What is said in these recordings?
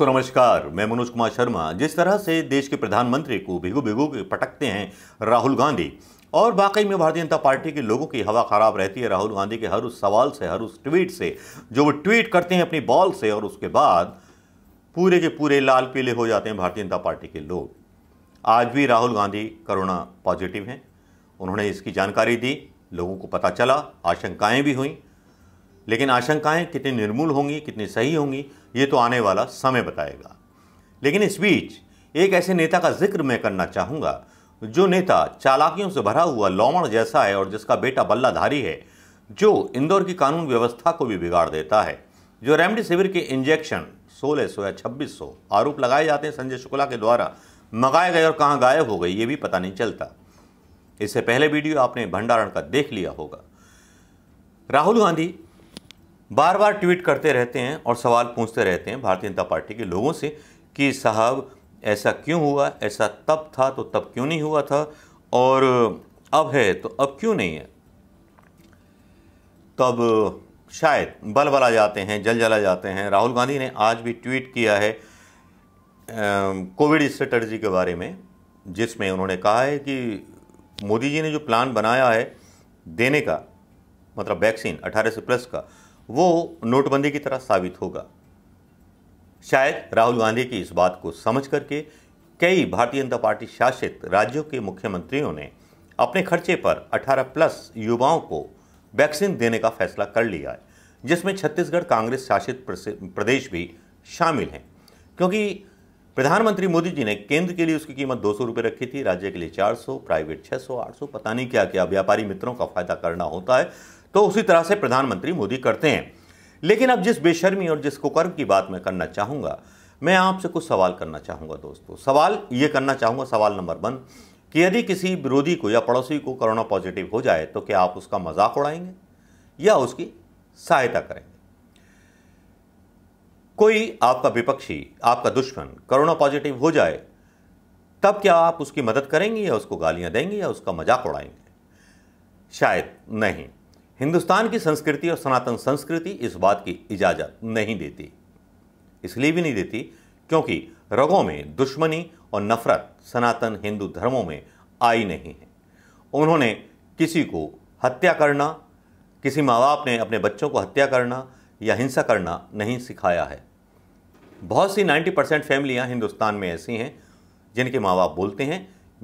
दोस्तों नमस्कार मैं मनोज कुमार शर्मा जिस तरह से देश के प्रधानमंत्री को भिगो भिगो के पटकते हैं राहुल गांधी और वाकई में भारतीय जनता पार्टी के लोगों की हवा ख़राब रहती है राहुल गांधी के हर उस सवाल से हर उस ट्वीट से जो वो ट्वीट करते हैं अपनी बॉल से और उसके बाद पूरे के पूरे लाल पीले हो जाते हैं भारतीय जनता पार्टी के लोग आज भी राहुल गांधी कोरोना पॉजिटिव हैं उन्होंने इसकी जानकारी दी लोगों को पता चला आशंकाएँ भी हुई लेकिन आशंकाएं कितनी निर्मूल होंगी कितनी सही होंगी ये तो आने वाला समय बताएगा लेकिन इस बीच एक ऐसे नेता का जिक्र मैं करना चाहूँगा जो नेता चालाकियों से भरा हुआ लौमण जैसा है और जिसका बेटा बल्लाधारी है जो इंदौर की कानून व्यवस्था को भी बिगाड़ देता है जो रेमडेसिविर के इंजेक्शन सोलह सौ या छब्बीस सौ आरोप लगाए जाते हैं संजय शुक्ला के द्वारा मंगाए गए और कहाँ गायब हो गए ये भी पता नहीं चलता इससे पहले वीडियो आपने भंडारण का देख लिया होगा राहुल गांधी बार बार ट्वीट करते रहते हैं और सवाल पूछते रहते हैं भारतीय जनता पार्टी के लोगों से कि साहब ऐसा क्यों हुआ ऐसा तब था तो तब क्यों नहीं हुआ था और अब है तो अब क्यों नहीं है तब शायद बल बला जाते हैं जल जला जाते हैं राहुल गांधी ने आज भी ट्वीट किया है कोविड स्ट्रेटर्जी के बारे में जिसमें उन्होंने कहा है कि मोदी जी ने जो प्लान बनाया है देने का मतलब वैक्सीन 18 से प्लस का वो नोटबंदी की तरह साबित होगा शायद राहुल गांधी की इस बात को समझ करके कई भारतीय जनता पार्टी शासित राज्यों के मुख्यमंत्रियों ने अपने खर्चे पर 18 प्लस युवाओं को वैक्सीन देने का फैसला कर लिया है जिसमें छत्तीसगढ़ कांग्रेस शासित प्रदेश भी शामिल हैं क्योंकि प्रधानमंत्री मोदी जी ने केंद्र के लिए उसकी कीमत दो सौ रुपये रखी थी राज्य के लिए चार सौ प्राइवेट छः सौ आठ सौ पता नहीं क्या क्या व्यापारी मित्रों का फायदा करना होता है तो उसी तरह से प्रधानमंत्री मोदी करते हैं लेकिन अब जिस बेशर्मी और जिस कुकर्म की बात मैं करना चाहूँगा मैं आपसे कुछ सवाल करना चाहूँगा दोस्तों सवाल ये करना चाहूँगा सवाल नंबर वन कि यदि किसी विरोधी को या पड़ोसी को कोरोना पॉजिटिव हो जाए तो क्या आप उसका मजाक उड़ाएंगे या उसकी सहायता करेंगे कोई आपका विपक्षी आपका दुश्मन कोरोना पॉजिटिव हो जाए तब क्या आप उसकी मदद करेंगे या उसको गालियां देंगे या उसका मजाक उड़ाएंगे शायद नहीं हिंदुस्तान की संस्कृति और सनातन संस्कृति इस बात की इजाज़त नहीं देती इसलिए भी नहीं देती क्योंकि रगों में दुश्मनी और नफरत सनातन हिंदू धर्मों में आई नहीं है उन्होंने किसी को हत्या करना किसी माँ बाप ने अपने बच्चों को हत्या करना या हिंसा करना नहीं सिखाया है बहुत सी 90 परसेंट फैमिलियाँ हिंदुस्तान में ऐसी हैं जिनके माँ बाप बोलते हैं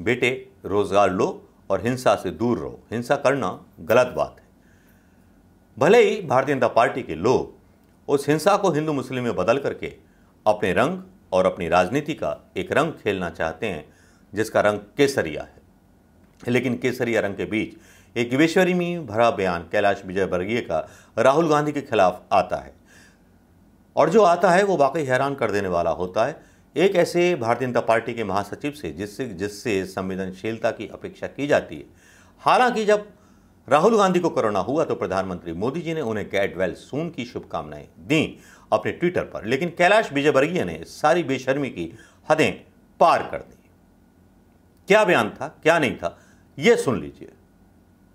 बेटे रोज़गार लो और हिंसा से दूर रहो हिंसा करना गलत बात है भले ही भारतीय जनता पार्टी के लोग उस हिंसा को हिंदू मुस्लिम में बदल करके अपने रंग और अपनी राजनीति का एक रंग खेलना चाहते हैं जिसका रंग केसरिया है लेकिन केसरिया रंग के बीच एक विश्वरी में भरा बयान कैलाश विजय वर्गीय का राहुल गांधी के खिलाफ आता है और जो आता है वो वाकई हैरान कर देने वाला होता है एक ऐसे भारतीय जनता पार्टी के महासचिव से जिससे जिससे संवेदनशीलता की अपेक्षा की जाती है हालांकि जब राहुल गांधी को कोरोना हुआ तो प्रधानमंत्री मोदी जी ने उन्हें गेट वेल सून की शुभकामनाएं दी अपने ट्विटर पर लेकिन कैलाश विजयवर्गीय ने सारी बेशर्मी की हदें पार कर दी क्या बयान था क्या नहीं था यह सुन लीजिए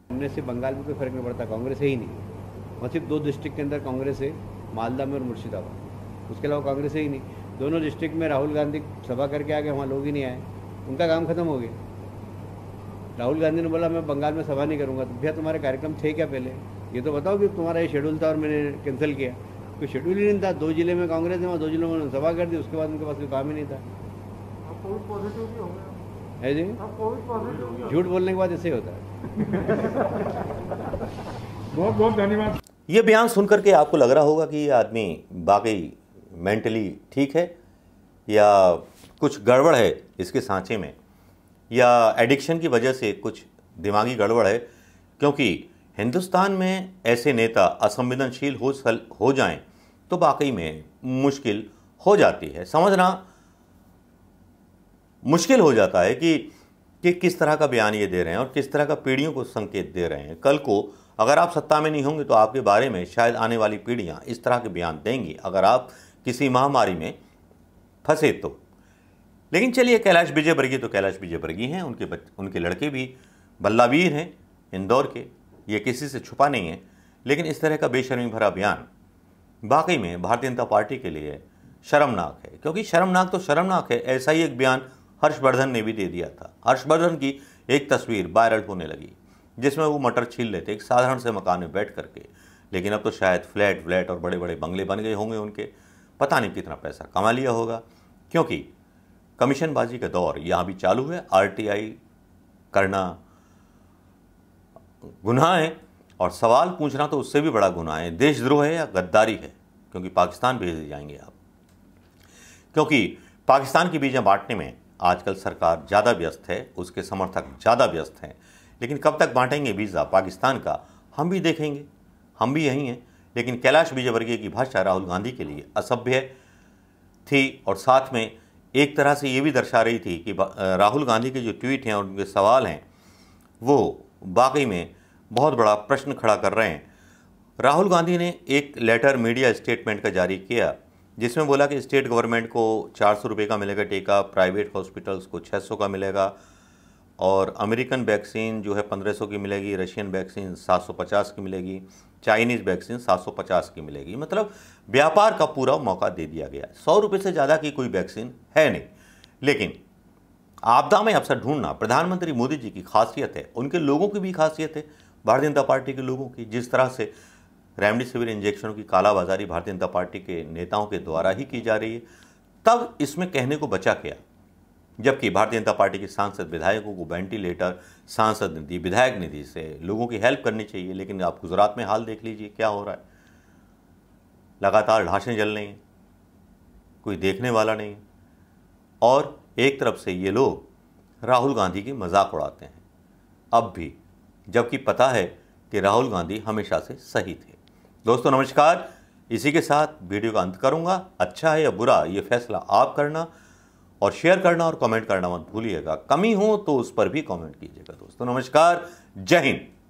कांग्रेस से बंगाल में कोई फर्क नहीं पड़ता कांग्रेस है ही नहीं वह सिर्फ दो डिस्ट्रिक्ट के अंदर कांग्रेस है मालदा में और मुर्शिदाबाद उसके अलावा कांग्रेस है ही नहीं दोनों डिस्ट्रिक्ट में राहुल गांधी सभा करके आ गए वहाँ लोग ही नहीं आए उनका काम खत्म हो गया राहुल गांधी ने बोला मैं बंगाल में सभा नहीं करूँगा तो भैया तुम्हारे कार्यक्रम थे क्या पहले ये तो बताओ कि तुम्हारा ये शेड्यूल था और मैंने कैंसिल किया कोई शेड्यूल ही नहीं था दो जिले में कांग्रेस ने वहाँ दो जिलों में उन्होंने सभा कर दी उसके बाद उनके पास कोई काम ही नहीं था है जी झूठ बोलने के बाद ऐसे होता है बहुत बहुत धन्यवाद ये बयान सुनकर के आपको लग रहा होगा कि ये आदमी बाकी मेंटली ठीक है या कुछ गड़बड़ है इसके सांचे में या एडिक्शन की वजह से कुछ दिमागी गड़बड़ है क्योंकि हिंदुस्तान में ऐसे नेता असंवेदनशील हो सल हो जाएं तो वाकई में मुश्किल हो जाती है समझना मुश्किल हो जाता है कि कि किस तरह का बयान ये दे रहे हैं और किस तरह का पीढ़ियों को संकेत दे रहे हैं कल को अगर आप सत्ता में नहीं होंगे तो आपके बारे में शायद आने वाली पीढ़ियाँ इस तरह के बयान देंगी अगर आप किसी महामारी में फंसे तो लेकिन चलिए कैलाश विजयवर्गीय तो कैलाश विजयवर्गीय हैं उनके बच, उनके लड़के भी बल्लावीर हैं इंदौर के ये किसी से छुपा नहीं है लेकिन इस तरह का बेशर्मी भरा अभियान वाकई में भारतीय जनता पार्टी के लिए शर्मनाक है क्योंकि शर्मनाक तो शर्मनाक है ऐसा ही एक बयान हर्षवर्धन ने भी दे दिया था हर्षवर्धन की एक तस्वीर वायरल होने लगी जिसमें वो मटर छील लेते एक साधारण से मकान में बैठ करके लेकिन अब तो शायद फ्लैट व्लैट और बड़े बड़े बंगले बन गए होंगे उनके पता नहीं कितना पैसा कमा लिया होगा क्योंकि कमीशनबाजी का दौर यहाँ भी चालू है आरटीआई करना गुनाह है और सवाल पूछना तो उससे भी बड़ा गुनाह है देशद्रोह है या गद्दारी है क्योंकि पाकिस्तान भेज जाएंगे आप क्योंकि पाकिस्तान की बीजें बांटने में आजकल सरकार ज़्यादा व्यस्त है उसके समर्थक ज़्यादा व्यस्त हैं लेकिन कब तक बांटेंगे वीज़ा पाकिस्तान का हम भी देखेंगे हम भी यहीं हैं लेकिन कैलाश विजयवर्गीय की भाषा राहुल गांधी के लिए असभ्य थी और साथ में एक तरह से ये भी दर्शा रही थी कि राहुल गांधी के जो ट्वीट हैं और उनके सवाल हैं वो बाकी में बहुत बड़ा प्रश्न खड़ा कर रहे हैं राहुल गांधी ने एक लेटर मीडिया स्टेटमेंट का जारी किया जिसमें बोला कि स्टेट गवर्नमेंट को चार सौ रुपये का मिलेगा टीका प्राइवेट हॉस्पिटल्स को छः सौ का मिलेगा और अमेरिकन वैक्सीन जो है 1500 की मिलेगी रशियन वैक्सीन 750 की मिलेगी चाइनीज़ वैक्सीन 750 की मिलेगी मतलब व्यापार का पूरा मौका दे दिया गया सौ रुपये से ज़्यादा की कोई वैक्सीन है नहीं लेकिन आपदा में अवसर ढूंढना प्रधानमंत्री मोदी जी की खासियत है उनके लोगों की भी खासियत है भारतीय जनता पार्टी के लोगों की जिस तरह से रेमडेसिविर इंजेक्शनों की कालाबाजारी भारतीय जनता पार्टी के नेताओं के द्वारा ही की जा रही है तब इसमें कहने को बचा क्या जबकि भारतीय जनता पार्टी के सांसद विधायकों को वेंटिलेटर सांसद निधि विधायक निधि से लोगों की हेल्प करनी चाहिए लेकिन आप गुजरात में हाल देख लीजिए क्या हो रहा है लगातार ढांसें जल रही हैं कोई देखने वाला नहीं और एक तरफ से ये लोग राहुल गांधी की मजाक उड़ाते हैं अब भी जबकि पता है कि राहुल गांधी हमेशा से सही थे दोस्तों नमस्कार इसी के साथ वीडियो का अंत करूंगा अच्छा है या बुरा ये फैसला आप करना और शेयर करना और कमेंट करना मत भूलिएगा कमी हो तो उस पर भी कमेंट कीजिएगा दोस्तों नमस्कार जय हिंद